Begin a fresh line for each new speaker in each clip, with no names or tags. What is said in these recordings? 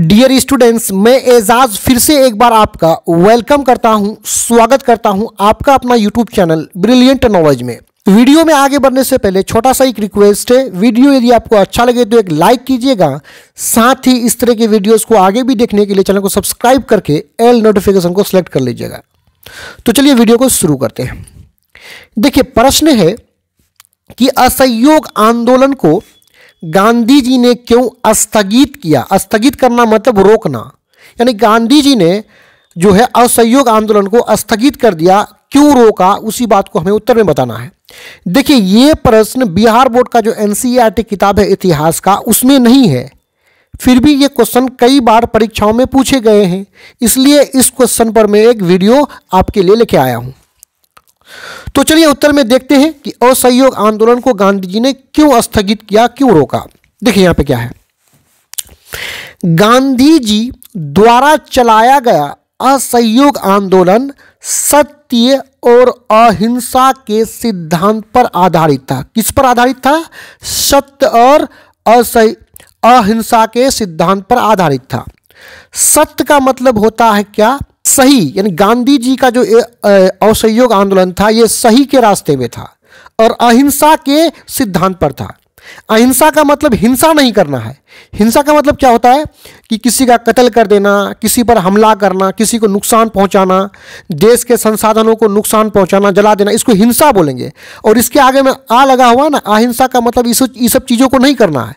dear students मैं एजाज फिर से एक बार आपका वेलकम करता हूं स्वागत करता हूं आपका अपना यूट्यूब चैनल ब्रिलियंट नॉलेज में वीडियो में आगे बढ़ने से पहले छोटा सा एक रिक्वेस्ट है वीडियो यदि आपको अच्छा लगे तो एक लाइक कीजिएगा साथ ही इस तरह के वीडियोस को आगे भी देखने के लिए चैनल को सब्सक्राइब करके एल नोटिफिकेशन को सिलेक्ट कर लीजिएगा तो चलिए वीडियो को शुरू करते हैं देखिए प्रश्न है कि असहयोग आंदोलन को गांधी जी ने क्यों स्थगित किया स्थगित करना मतलब रोकना यानी गांधी जी ने जो है असहयोग आंदोलन को स्थगित कर दिया क्यों रोका उसी बात को हमें उत्तर में बताना है देखिए ये प्रश्न बिहार बोर्ड का जो एन किताब है इतिहास का उसमें नहीं है फिर भी ये क्वेश्चन कई बार परीक्षाओं में पूछे गए हैं इसलिए इस क्वेश्चन पर मैं एक वीडियो आपके लिए लेके आया हूँ तो चलिए उत्तर में देखते हैं कि असहयोग आंदोलन को गांधी जी ने क्यों स्थगित किया क्यों रोका देखिए यहां पे क्या है गांधी जी द्वारा चलाया गया असहयोग आंदोलन सत्य और अहिंसा के सिद्धांत पर आधारित था किस पर आधारित था सत्य और असह अहिंसा के सिद्धांत पर आधारित था सत्य का मतलब होता है क्या सही यानी गांधी जी का जो असहयोग आंदोलन था ये सही के रास्ते में था और अहिंसा के सिद्धांत पर था अहिंसा का मतलब हिंसा नहीं करना है हिंसा का मतलब क्या होता है कि किसी का कत्ल कर देना किसी पर हमला करना किसी को नुकसान पहुंचाना देश के संसाधनों को नुकसान पहुंचाना जला देना इसको हिंसा बोलेंगे और इसके आगे में आ लगा हुआ ना अहिंसा का मतलब इस सब चीज़ों को नहीं करना है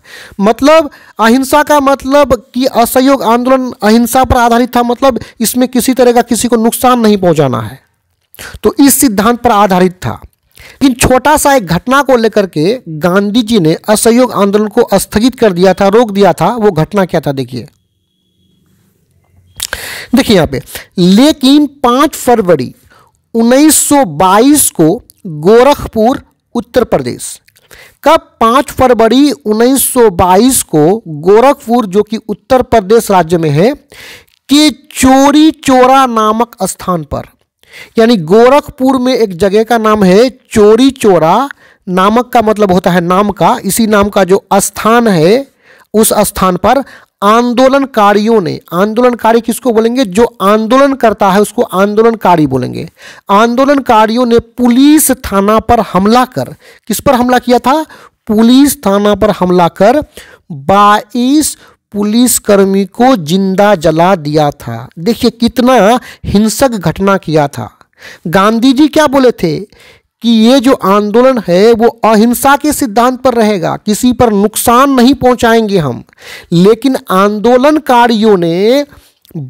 मतलब अहिंसा का मतलब कि असहयोग आंदोलन अहिंसा पर आधारित था मतलब इसमें किसी तरह का किसी को नुकसान नहीं पहुँचाना है तो इस सिद्धांत पर आधारित था लेकिन छोटा सा एक घटना को लेकर के गांधी जी ने असहयोग आंदोलन को स्थगित कर दिया था रोक दिया था वो घटना क्या था देखिए देखिए यहां पे लेकिन पाँच फरवरी 1922 को गोरखपुर उत्तर प्रदेश कब 5 फरवरी 1922 को गोरखपुर जो कि उत्तर प्रदेश राज्य में है के चोरी चोरा नामक स्थान पर यानी गोरखपुर में एक जगह का नाम है चोरी चोरा नामक का मतलब होता है नाम का इसी नाम का जो स्थान है उस स्थान पर आंदोलनकारियों ने आंदोलनकारी किसको बोलेंगे जो आंदोलन करता है उसको आंदोलनकारी बोलेंगे आंदोलनकारियों ने पुलिस थाना पर हमला कर किस पर हमला किया था पुलिस थाना पर हमला कर 22 पुलिसकर्मी को जिंदा जला दिया था देखिए कितना हिंसक घटना किया था गांधी जी क्या बोले थे कि ये जो आंदोलन है वो अहिंसा के सिद्धांत पर रहेगा किसी पर नुकसान नहीं पहुंचाएंगे हम लेकिन आंदोलनकारियों ने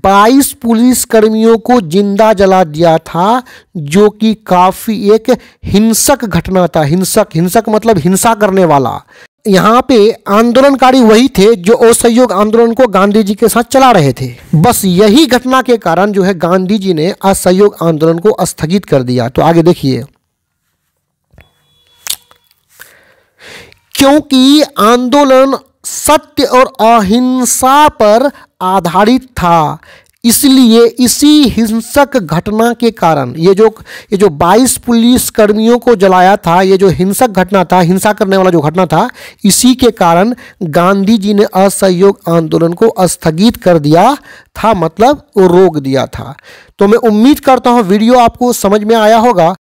22 पुलिसकर्मियों को जिंदा जला दिया था जो कि काफ़ी एक हिंसक घटना था हिंसक हिंसक मतलब हिंसा करने वाला यहाँ पे आंदोलनकारी वही थे जो असहयोग आंदोलन को गांधी जी के साथ चला रहे थे बस यही घटना के कारण जो है गांधी जी ने असहयोग आंदोलन को स्थगित कर दिया तो आगे देखिए क्योंकि आंदोलन सत्य और अहिंसा पर आधारित था इसलिए इसी हिंसक घटना के कारण ये जो ये जो 22 पुलिस कर्मियों को जलाया था ये जो हिंसक घटना था हिंसा करने वाला जो घटना था इसी के कारण गांधी जी ने असहयोग आंदोलन को स्थगित कर दिया था मतलब रोक दिया था तो मैं उम्मीद करता हूँ वीडियो आपको समझ में आया होगा